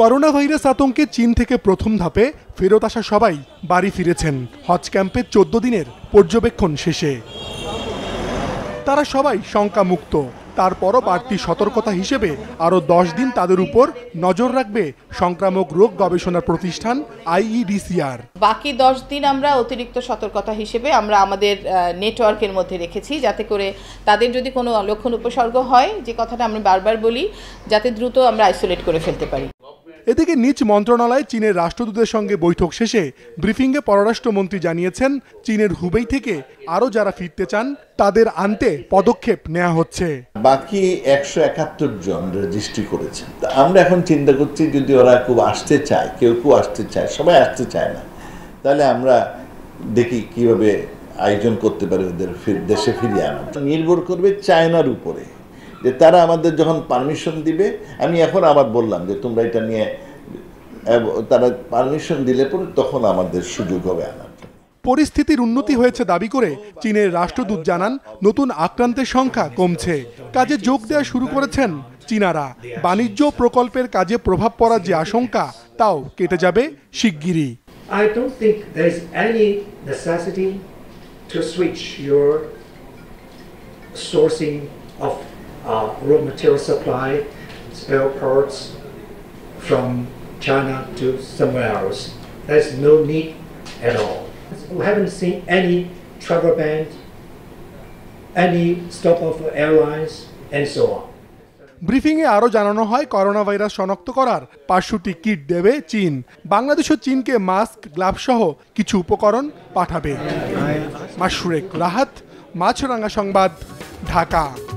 Corona virus আতঙ্কে চীন থেকে প্রথম ধাপে ফেরত আসা সবাই বাড়ি ফিরেছেন হজ ক্যাম্পের চোদ্দ দিনের পর্যবেক্ষণ শেষে তারা সবাই শঙ্কামুক্ত তারপরও বাড়তি সতর্কতা হিসেবে আরও দশ দিন তাদের উপর নজর রাখবে সংক্রামক রোগ গবেষণা প্রতিষ্ঠান আইইডিসিআর বাকি দশ দিন আমরা অতিরিক্ত সতর্কতা হিসেবে আমরা আমাদের নেটওয়ার্কের মধ্যে রেখেছি যাতে করে তাদের যদি কোনো লক্ষণ উপসর্গ হয় যে কথাটা আমরা বারবার বলি যাতে দ্রুত আমরা আইসোলেট করে ফেলতে পারি এদিকে নিজ মন্ত্রণালয় চীনের রাষ্ট্রদূতের সঙ্গে বৈঠক শেষে ব্রিফিংয়ে পররাষ্ট্রমন্ত্রী জানিয়েছেন চীনের হুবেই থেকে আরও যারা ফিরতে চান তাদের আনতে পদক্ষেপ নেওয়া হচ্ছে বাকি একশো একাত্তর জন রেজিস্ট্রি করেছেন তা আমরা এখন চিন্তা করছি যদি ওরা খুব আসতে চায় কেউ কেউ আসতে চায় সবাই আসতে চায় না তাহলে আমরা দেখি কিভাবে আয়োজন করতে পারে ওদের দেশে ফিরিয়ে আনা নির্ভর করবে চায়নার উপরে যে তারা আমাদের যখন পারমিশন দিবে আমি এখন আবার বললাম যে তোমরা এটা নিয়ে তারা পারমিশন দিলে পরে তখন আমাদের সুযোগ হবে আনা পরিস্থিতির উন্নতি হয়েছে দাবি করে চীনের রাষ্ট্রদূত জানান নতুন আক্রান্তের সংখ্যা কমছে কাজে যোগ দেওয়া শুরু করেছেন চীনারা বাণিজ্য প্রকল্পের কাজে প্রভাব পড়ার যে আশঙ্কা তাও কেটে যাবে শিগগিরই There's no need at all. we haven't seen any travel ban, any stop of airlines, and so on. ব্রিফিংয়ে আরও জানানো হয় করোনা ভাইরাস শনাক্ত করার পাঁচশোটি কিট দেবে চীন বাংলাদেশও চীনকে মাস্ক গ্লাভসহ কিছু উপকরণ পাঠাবে মাসুরেক রাহাত মাছরাঙ্গা সংবাদ ঢাকা